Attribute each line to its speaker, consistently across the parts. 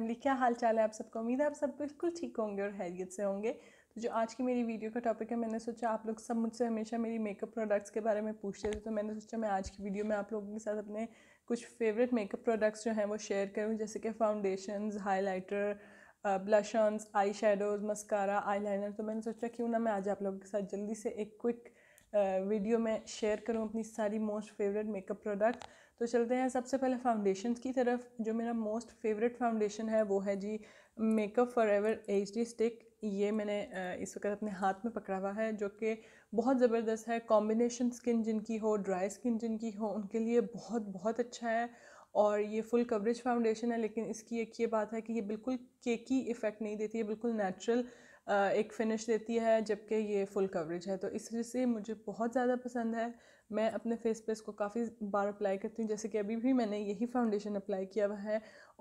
Speaker 1: family क्या हाल चाल है आप सबका उम्मीद है आप सब बिल्कुल ठीक होंगे और हैरियत से होंगे तो जो आज की मेरी वीडियो का टॉपिक है मैंने सोचा आप लोग सब मुझसे हमेशा मेरी मेकअप प्रोडक्ट्स के बारे में पूछते थे तो मैंने सोचा मैं आज की वीडियो में आप लोगों के साथ अपने कुछ फेवरेट मेकअप प्रोडक्ट्स जो हैं वो शेयर करूँ जैसे कि foundation highlighter blush ons eyeshadows mascara eyeliner तो मैंने सोचा क्यों ना मैं आज आप लोगों के साथ जल्दी से एक क्विक वीडियो में शेयर करूँ अपनी सारी मोस्ट फेवरेट मेकअप प्रोडक्ट तो चलते हैं सबसे पहले फाउंडेशन की तरफ जो मेरा मोस्ट फेवरेट फाउंडेशन है वो है जी Make Up For Ever H D stick ये मैंने इस वक्त अपने हाथ में पकड़ा हुआ है जो कि बहुत ज़बरदस्त है कॉम्बिनेशन स्किन जिनकी हो ड्राई स्किन जिनकी हो उनके लिए बहुत बहुत अच्छा है और ये फुल कवरेज फाउंडेशन है लेकिन इसकी एक ये बात है कि ये बिल्कुल केकी इफ़ेक्ट नहीं देती है बिल्कुल नेचुरल एक फिनिश देती है जबकि ये फुल कवरेज है तो इस वजह से मुझे बहुत ज़्यादा पसंद है मैं अपने फेस पे इसको काफ़ी बार अप्लाई करती हूँ जैसे कि अभी भी मैंने यही फाउंडेशन अप्लाई किया हुआ है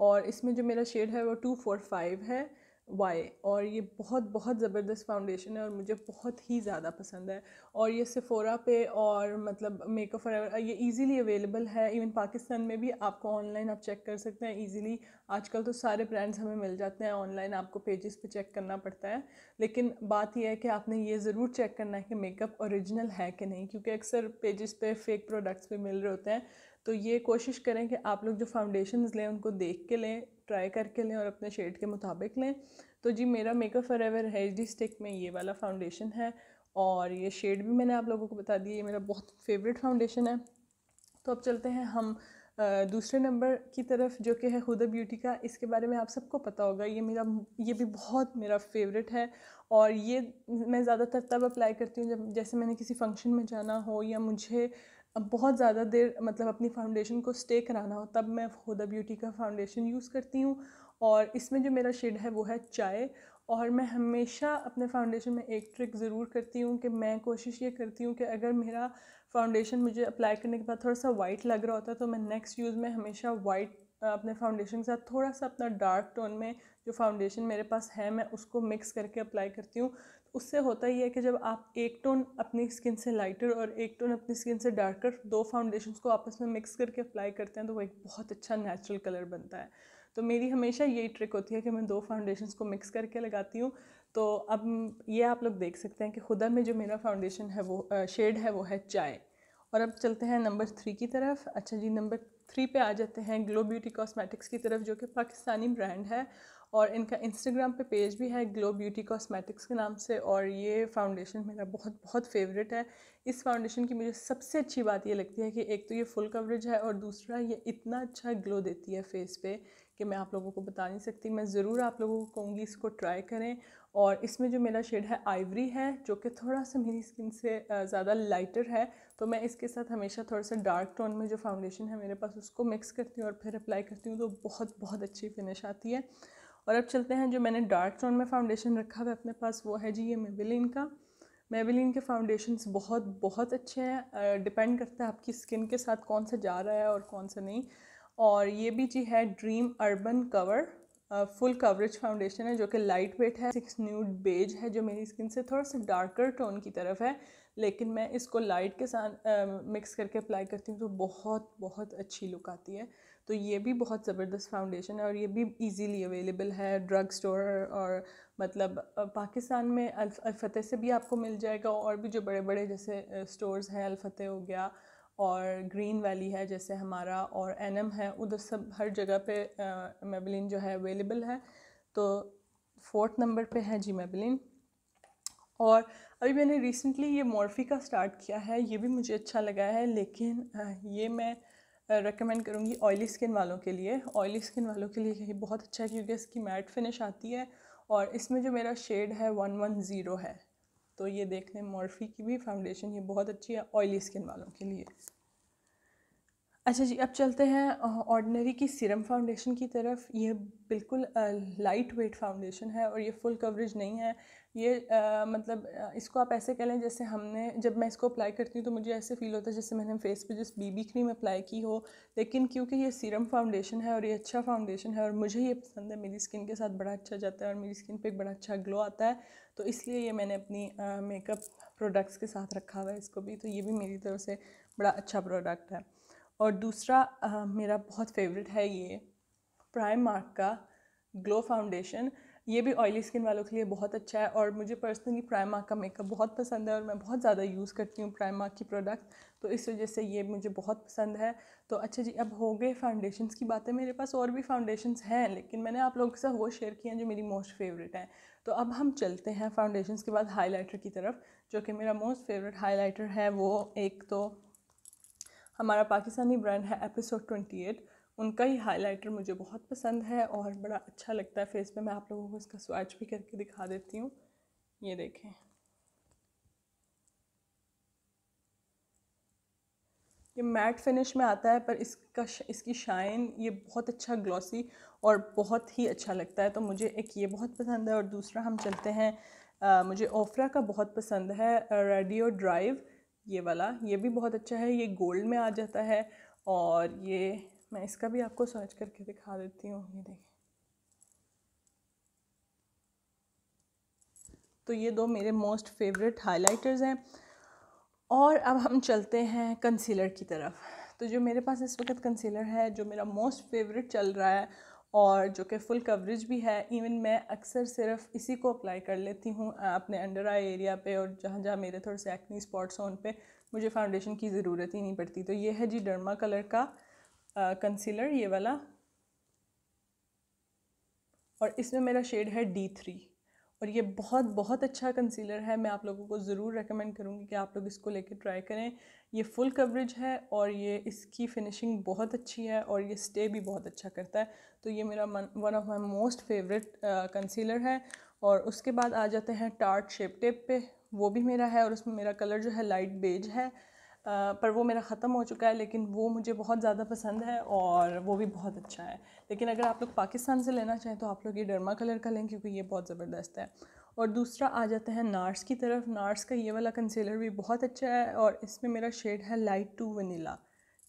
Speaker 1: और इसमें जो मेरा शेड है वो टू फोर फाइव है वाई और ये बहुत बहुत ज़बरदस्त फाउंडेशन है और मुझे बहुत ही ज़्यादा पसंद है और ये सिफोरा पे और मतलब मेकअप फॉर ये इजीली अवेलेबल है इवन पाकिस्तान में भी आपको ऑनलाइन आप चेक कर सकते हैं इजीली आजकल तो सारे ब्रांड्स हमें मिल जाते हैं ऑनलाइन आपको पेजेस पे चेक करना पड़ता है लेकिन बात यह है कि आपने ये ज़रूर चेक करना है कि मेकअप औरिजिनल है कि नहीं क्योंकि अक्सर पेजेस पे फेक प्रोडक्ट्स भी मिल रहे होते हैं तो ये कोशिश करें कि आप लोग जो फाउंडेशन लें उनको देख के लें ट्राई करके लें और अपने शेड के मुताबिक लें तो जी मेरा मेकअप फॉर एवर है डी स्टिक में ये वाला फाउंडेशन है और ये शेड भी मैंने आप लोगों को बता दिया ये मेरा बहुत फेवरेट फाउंडेशन है तो अब चलते हैं हम दूसरे नंबर की तरफ जो कि है हुदा ब्यूटी का इसके बारे में आप सबको पता होगा ये मेरा ये भी बहुत मेरा फेवरेट है और ये मैं ज़्यादातर तब अप्लाई करती हूँ जब जैसे मैंने किसी फंक्शन में जाना हो या मुझे अब बहुत ज़्यादा देर मतलब अपनी फाउंडेशन को स्टे कराना हो तब मैं खुदा ब्यूटी का फाउंडेशन यूज़ करती हूँ और इसमें जो मेरा शेड है वो है चाय और मैं हमेशा अपने फाउंडेशन में एक ट्रिक ज़रूर करती हूँ कि मैं कोशिश ये करती हूँ कि अगर मेरा फाउंडेशन मुझे अप्लाई करने के बाद थोड़ा सा वाइट लग रहा होता है तो मैं नेक्स्ट यूज़ में हमेशा वाइट अपने फाउंडेशन के साथ थोड़ा सा अपना डार्क टोन में जो फाउंडेशन मेरे पास है मैं उसको मिक्स करके अप्लाई करती हूँ उससे होता ही है कि जब आप एक टोन अपनी स्किन से लाइटर और एक टोन अपनी स्किन से डार्कर दो फाउंडेशन को आपस में मिक्स करके अप्लाई करते हैं तो वो एक बहुत अच्छा नेचुरल कलर बनता है तो मेरी हमेशा यही ट्रिक होती है कि मैं दो फाउंडेशन को मिक्स करके लगाती हूँ तो अब ये आप लोग देख सकते हैं कि खुदा में जो मेरा फाउंडेशन है वो शेड है वो है चाय और अब चलते हैं नंबर थ्री की तरफ अच्छा जी नंबर थ्री पे आ जाते हैं ग्लो ब्यूटी कॉस्मेटिक्स की तरफ जो कि पाकिस्तानी ब्रांड है और इनका इंस्टाग्राम पे पेज भी है ग्लो ब्यूटी कॉस्मेटिक्स के नाम से और ये फाउंडेशन मेरा बहुत बहुत फेवरेट है इस फाउंडेशन की मुझे सबसे अच्छी बात ये लगती है कि एक तो ये फुल कवरेज है और दूसरा ये इतना अच्छा ग्लो देती है फेस पे कि मैं आप लोगों को बता नहीं सकती मैं ज़रूर आप लोगों को कहूँगी इसको ट्राई करें और इसमें जो मेरा शेड है आइवरी है जो कि थोड़ा सा मेरी स्किन से ज़्यादा लाइटर है तो मैं इसके साथ हमेशा थोड़ा सा डार्क टोन में जो फाउंडेशन है मेरे पास उसको मिक्स करती हूँ और फिर अप्लाई करती हूँ तो बहुत बहुत अच्छी फिनिश आती है और अब चलते हैं जो मैंने डार्क टोन में फाउंडेशन रखा हुआ अपने पास वो है जी ये मेबिलिन का मेबिलिन के फाउंडेशन बहुत बहुत अच्छे हैं डिपेंड करता है आपकी स्किन के साथ कौन सा जा रहा है और कौन सा नहीं और ये भी जी है Dream Urban Cover full coverage foundation है जो कि लाइट वेट है सिक्स न्यूड बेज है जो मेरी स्किन से थोड़ा सा डार्कर टोन की तरफ है लेकिन मैं इसको लाइट के साथ मिक्स करके अप्लाई करती हूँ तो बहुत बहुत अच्छी लुक आती है तो ये भी बहुत ज़बरदस्त फाउंडेशन है और ये भी इजीली अवेलेबल है ड्रग स्टोर और मतलब पाकिस्तान में अलफ़तह से भी आपको मिल जाएगा और भी जो बड़े बड़े जैसे स्टोर्स हैं अलफ़तह हो गया और ग्रीन वैली है जैसे हमारा और एम है उधर सब हर जगह पे मेबलिन जो है अवेलेबल है तो फोर्थ नंबर पे है जी मेबलिन और अभी मैंने रिसेंटली ये मॉर्फी का स्टार्ट किया है ये भी मुझे अच्छा लगा है लेकिन ये मैं रेकमेंड करूँगी ऑयली स्किन वालों के लिए ऑयली स्किन वालों के लिए यही बहुत अच्छा है क्योंकि इसकी मैट फिनिश आती है और इसमें जो मेरा शेड है वन वन ज़ीरो है तो ये देख लें मॉर्फी की भी फाउंडेशन ये बहुत अच्छी है ऑयली स्किन वालों के लिए अच्छा जी अब चलते हैं ऑर्डनरी की सीरम फाउंडेशन की तरफ ये बिल्कुल लाइट वेट फाउंडेशन है और ये फुल कवरेज नहीं है ये आ, मतलब इसको आप ऐसे कह लें जैसे हमने जब मैं इसको अप्लाई करती हूँ तो मुझे ऐसे फील होता है जैसे मैंने फेस पे जिस बीबी क्रीम अप्लाई की हो लेकिन क्योंकि ये सीरम फाउंडेशन है और ये अच्छा फाउंडेशन है और मुझे ये पसंद है मेरी स्किन के साथ बड़ा अच्छा जाता है और मेरी स्किन पर एक बड़ा अच्छा ग्लो आता है तो इसलिए ये मैंने अपनी मेकअप प्रोडक्ट्स के साथ रखा हुआ है इसको भी तो ये भी मेरी तरफ से बड़ा अच्छा प्रोडक्ट है और दूसरा आ, मेरा बहुत फेवरेट है ये प्राइम मार्क का ग्लो फाउंडेशन ये भी ऑयली स्किन वालों के लिए बहुत अच्छा है और मुझे पर्सनली प्राइम मार्क का मेकअप बहुत पसंद है और मैं बहुत ज़्यादा यूज़ करती हूँ प्राइम मार्क की प्रोडक्ट तो इस वजह से ये मुझे बहुत पसंद है तो अच्छा जी अब हो गए फाउंडेशंस की बातें मेरे पास और भी फाउंडेशंस हैं लेकिन मैंने आप लोगों के साथ वो शेयर किए हैं जो मेरी मोस्ट फेवरेट हैं तो अब हम चलते हैं फाउंडेशंस के बाद हाईलाइटर की तरफ जो कि मेरा मोस्ट फेवरेट हाईलाइटर है वो एक तो हमारा पाकिस्तानी ब्रांड है एपिसोड ट्वेंटी एट उनका ही हाइलाइटर मुझे बहुत पसंद है और बड़ा अच्छा लगता है फेस पे मैं आप लोगों को इसका स्वाच भी करके दिखा देती हूँ ये देखें ये मैट फिनिश में आता है पर इसका इसकी शाइन ये बहुत अच्छा ग्लॉसी और बहुत ही अच्छा लगता है तो मुझे एक ये बहुत पसंद है और दूसरा हम चलते हैं आ, मुझे ओफ्रा का बहुत पसंद है रेडियो ड्राइव ये वाला ये भी बहुत अच्छा है ये गोल्ड में आ जाता है और ये मैं इसका भी आपको सर्च करके दिखा देती हूँ ये देखें तो ये दो मेरे मोस्ट फेवरेट हाइलाइटर्स हैं और अब हम चलते हैं कंसीलर की तरफ तो जो मेरे पास इस वक्त कंसीलर है जो मेरा मोस्ट फेवरेट चल रहा है और जो कि फुल कवरेज भी है इवन मैं अक्सर सिर्फ इसी को अप्लाई कर लेती हूँ अपने अंडर आई एरिया पे और जहाँ जहाँ मेरे थोड़े से एक्नी स्पॉट्स हैं उन पर मुझे फाउंडेशन की ज़रूरत ही नहीं पड़ती तो ये है जी डर्मा कलर का कंसीलर ये वाला और इसमें मेरा शेड है डी थ्री और ये बहुत बहुत अच्छा कंसीलर है मैं आप लोगों को ज़रूर रेकमेंड करूँगी कि आप लोग इसको लेके ट्राई करें ये फुल कवरेज है और ये इसकी फिनिशिंग बहुत अच्छी है और ये स्टे भी बहुत अच्छा करता है तो ये मेरा one of my most favourite concealer है और उसके बाद आ जाते हैं टार्ट शेप टेप पे वो भी मेरा है और उसमें मेरा कलर जो है लाइट बेज है पर वो मेरा ख़त्म हो चुका है लेकिन वो मुझे बहुत ज़्यादा पसंद है और वो भी बहुत अच्छा है लेकिन अगर आप लोग पाकिस्तान से लेना चाहें तो आप लोग ये डर्मा कलर का लें क्योंकि ये बहुत ज़बरदस्त है और दूसरा आ जाता है नार्स की तरफ नार्स का ये वाला कंसीलर भी बहुत अच्छा है और इसमें मेरा शेड है लाइट टू वनीला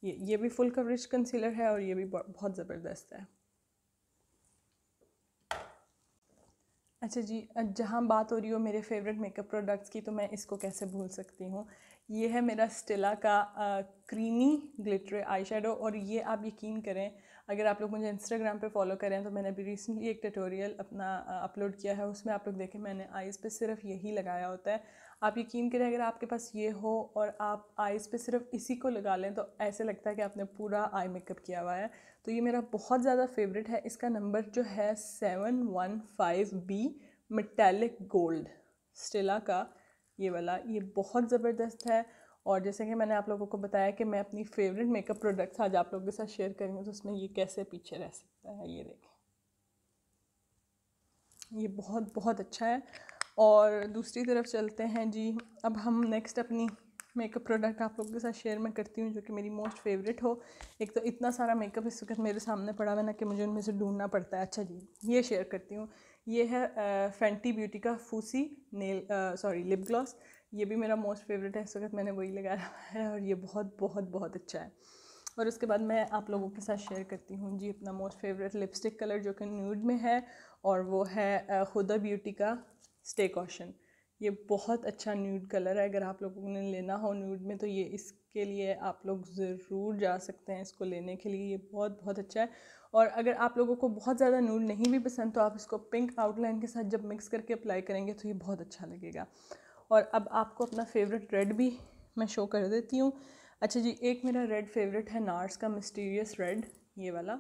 Speaker 1: ये ये भी फुल कवरेज कंसीलर है और ये भी बहुत ज़बरदस्त है अच्छा जी जहाँ बात हो रही हो मेरे फेवरेट मेकअप प्रोडक्ट्स की तो मैं इसको कैसे भूल सकती हूँ ये है मेरा स्टेला का क्रीमी ग्लिटर आई और ये आप यकीन करें अगर आप लोग मुझे इंस्टाग्राम पे फॉलो करें तो मैंने अभी रिसेंटली एक ट्यूटोरियल अपना अपलोड किया है उसमें आप लोग देखें मैंने आइज़ पे सिर्फ यही लगाया होता है आप यकीन करें अगर आपके पास ये हो और आप आईज़ पे सिर्फ इसी को लगा लें तो ऐसे लगता है कि आपने पूरा आई मेकअप किया हुआ है तो ये मेरा बहुत ज़्यादा फेवरेट है इसका नंबर जो है seven one five B metallic gold Stila का ये वाला ये बहुत ज़बरदस्त है और जैसे कि मैंने आप लोगों को बताया कि मैं अपनी फेवरेट मेकअप प्रोडक्ट्स आज आप लोगों के साथ शेयर करूँगी तो उसमें ये कैसे पीछे रह सकता है ये देखें ये बहुत बहुत अच्छा है और दूसरी तरफ चलते हैं जी अब हम नेक्स्ट अपनी मेकअप प्रोडक्ट आप लोगों के साथ शेयर मैं करती हूँ जो कि मेरी मोस्ट फेवरेट हो एक तो इतना सारा मेकअप इस वक्त मेरे सामने पड़ा हुआ ना कि मुझे उनमें से ढूंढना पड़ता है अच्छा जी ये शेयर करती हूँ ये है फेंटी ब्यूटी का Fussy nail sorry lip gloss ये भी मेरा मोस्ट फेवरेट है इस वक्त मैंने वही लगाया है और ये बहुत बहुत बहुत अच्छा है और उसके बाद मैं आप लोगों के साथ शेयर करती हूँ जी अपना मोस्ट फेवरेट लिपस्टिक कलर जो कि न्यूड में है और वो है खुदा ब्यूटी का स्टे कॉशन ये बहुत अच्छा न्यूड कलर है अगर आप लोगों ने लेना हो न्यूड में तो ये इस के लिए आप लोग ज़रूर जा सकते हैं इसको लेने के लिए ये बहुत बहुत अच्छा है और अगर आप लोगों को बहुत ज़्यादा नूर नहीं भी पसंद तो आप इसको पिंक आउटलाइन के साथ जब मिक्स करके अप्लाई करेंगे तो ये बहुत अच्छा लगेगा और अब आपको अपना फेवरेट रेड भी मैं शो कर देती हूँ अच्छा जी एक मेरा रेड फेवरेट है नार्स का मिस्टीरियस रेड ये वाला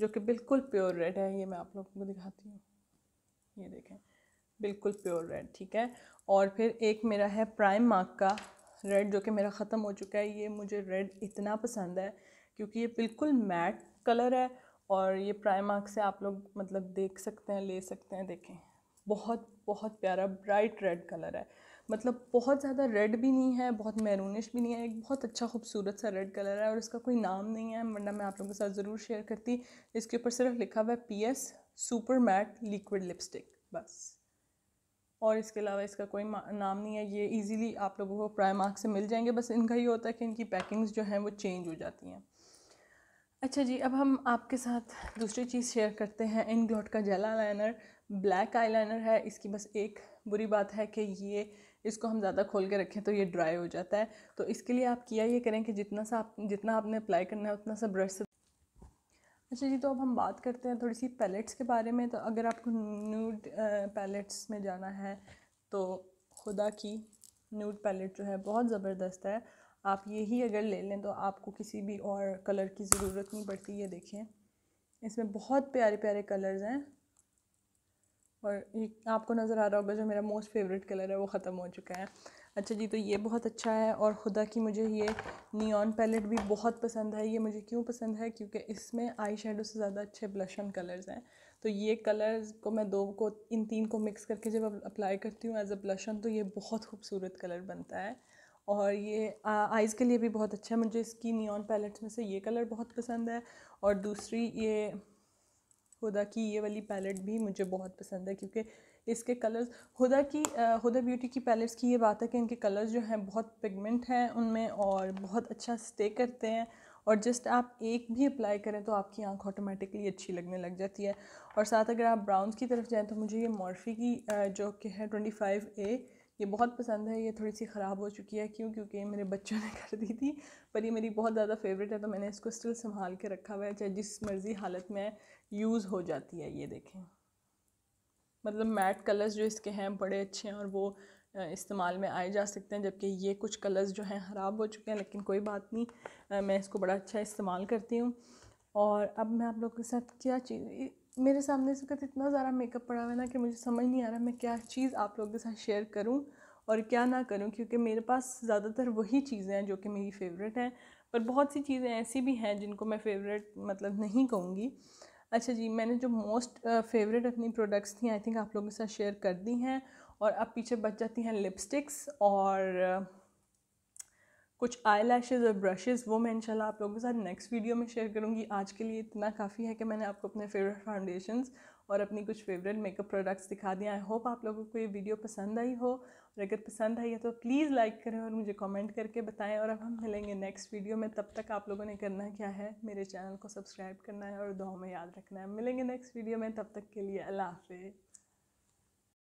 Speaker 1: जो कि बिल्कुल प्योर रेड है ये मैं आप लोगों को दिखाती हूँ ये देखें बिल्कुल प्योर रेड ठीक है और फिर एक मेरा है प्राइम मार्क का रेड जो कि मेरा ख़त्म हो चुका है ये मुझे रेड इतना पसंद है क्योंकि ये बिल्कुल मैट कलर है और ये प्राइमार्क से आप लोग मतलब देख सकते हैं ले सकते हैं देखें बहुत बहुत प्यारा ब्राइट रेड कलर है मतलब बहुत ज़्यादा रेड भी नहीं है बहुत मैरूनिश भी नहीं है एक बहुत अच्छा खूबसूरत सा रेड कलर है और इसका कोई नाम नहीं है वरना मैं आप लोगों के साथ ज़रूर शेयर करती इसके ऊपर सिर्फ लिखा हुआ है P S super matte liquid lipstick बस और इसके अलावा इसका कोई नाम नहीं है ये इजीली आप लोगों को प्राइम मार्क से मिल जाएंगे बस इनका ये होता है कि इनकी पैकिंग्स जो हैं वो चेंज हो जाती हैं अच्छा जी अब हम आपके साथ दूसरी चीज़ शेयर करते हैं इन ग्लॉट का gel liner black eye liner है इसकी बस एक बुरी बात है कि ये इसको हम ज़्यादा खोल के रखें तो ये ड्राई हो जाता है तो इसके लिए आप किया ये करें कि जितना सा आप जितना आपने अप्लाई करना है उतना सा ब्रश से अच्छा जी तो अब हम बात करते हैं थोड़ी सी पैलेट्स के बारे में तो अगर आपको न्यूड पैलेट्स में जाना है तो खुदा की न्यूड पैलेट जो है बहुत ज़बरदस्त है आप यही अगर ले लें तो आपको किसी भी और कलर की ज़रूरत नहीं पड़ती ये देखें इसमें बहुत प्यारे प्यारे कलर्स हैं और ये आपको नज़र आ रहा होगा जो मेरा मोस्ट फेवरेट कलर है वो ख़त्म हो चुका है अच्छा जी तो ये बहुत अच्छा है और ख़ुदा की मुझे ये नियॉन पैलेट भी बहुत पसंद है ये मुझे क्यों पसंद है क्योंकि इसमें आई शेडो से ज़्यादा अच्छे ब्लशन कलर्स हैं तो ये कलर्स को मैं दो को इन तीन को मिक्स करके जब अप्लाई करती हूँ एज अ ब्लशन तो ये बहुत खूबसूरत कलर बनता है और ये आइज़ के लिए भी बहुत अच्छा है मुझे इसकी नियॉन पैलेट्स में से ये कलर बहुत पसंद है और दूसरी ये हुदा की ये वाली पैलेट भी मुझे बहुत पसंद है क्योंकि इसके कलर्स हुदा की हुदा ब्यूटी की पैलेट्स की ये बात है कि इनके कलर्स जो हैं बहुत पिगमेंट हैं उनमें और बहुत अच्छा स्टे करते हैं और जस्ट आप एक भी अप्लाई करें तो आपकी आंख ऑटोमेटिकली अच्छी लगने लग जाती है और साथ अगर आप ब्राउन्स की तरफ जाएँ तो मुझे ये मॉर्फी की जो कि है ट्वेंटी फाइव ए ये बहुत पसंद है ये थोड़ी सी ख़राब हो चुकी है क्यों क्योंकि मेरे बच्चों ने कर दी थी पर ये मेरी बहुत ज़्यादा फेवरेट है तो मैंने इसको स्टिल संभाल के रखा हुआ है चाहे जिस मर्ज़ी हालत में है यूज़ हो जाती है ये देखें मतलब मैट कलर्स जो इसके हैं बड़े अच्छे हैं और वो इस्तेमाल में आए जा सकते हैं जबकि ये कुछ कलर्स जो हैं ख़राब हो चुके हैं लेकिन कोई बात नहीं मैं इसको बड़ा अच्छा इस्तेमाल करती हूँ और अब मैं आप लोगों के साथ क्या चीज़ मेरे सामने इस वक्त इतना सारा मेकअप पड़ा हुआ है ना कि मुझे समझ नहीं आ रहा मैं क्या चीज़ आप लोगों के साथ शेयर करूँ और क्या ना करूँ क्योंकि मेरे पास ज़्यादातर वही चीज़ें हैं जो कि मेरी फेवरेट हैं पर बहुत सी चीज़ें ऐसी भी हैं जिनको मैं फेवरेट मतलब नहीं कहूँगी अच्छा जी मैंने जो मोस्ट फेवरेट अपनी प्रोडक्ट्स थी आई थिंक आप लोगों के साथ शेयर कर दी हैं और अब पीछे बच जाती हैं लिपस्टिक्स और कुछ आई लैशेज़ और ब्रशेज़ वो मैं इंशाल्लाह आप लोगों के साथ नेक्स्ट वीडियो में शेयर करूँगी आज के लिए इतना काफ़ी है कि मैंने आपको अपने फेवरेट फाउंडेशन और अपनी कुछ फेवरेट मेकअप प्रोडक्ट्स दिखा दिए आई होप आप लोगों को ये वीडियो पसंद आई हो और अगर पसंद आई है तो प्लीज़ लाइक करें और मुझे कमेंट करके बताएं और अब हम मिलेंगे नेक्स्ट वीडियो में तब तक आप लोगों ने करना क्या है मेरे चैनल को सब्सक्राइब करना है और दो में याद रखना है मिलेंगे नेक्स्ट वीडियो में तब तक के लिए अल्लाह हाफिज़